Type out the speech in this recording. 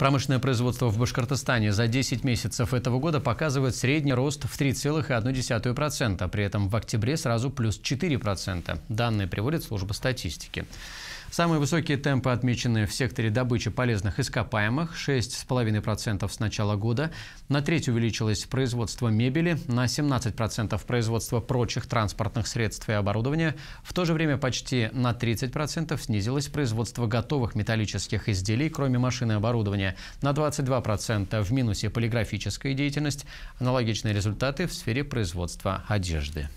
Промышленное производство в Башкортостане за 10 месяцев этого года показывает средний рост в 3,1%, при этом в октябре сразу плюс 4%. Данные приводит служба статистики. Самые высокие темпы отмечены в секторе добычи полезных ископаемых – 6,5% с начала года. На треть увеличилось производство мебели, на 17% производство прочих транспортных средств и оборудования. В то же время почти на 30% снизилось производство готовых металлических изделий, кроме машины и оборудования на 22% в минусе полиграфическая деятельность, аналогичные результаты в сфере производства одежды.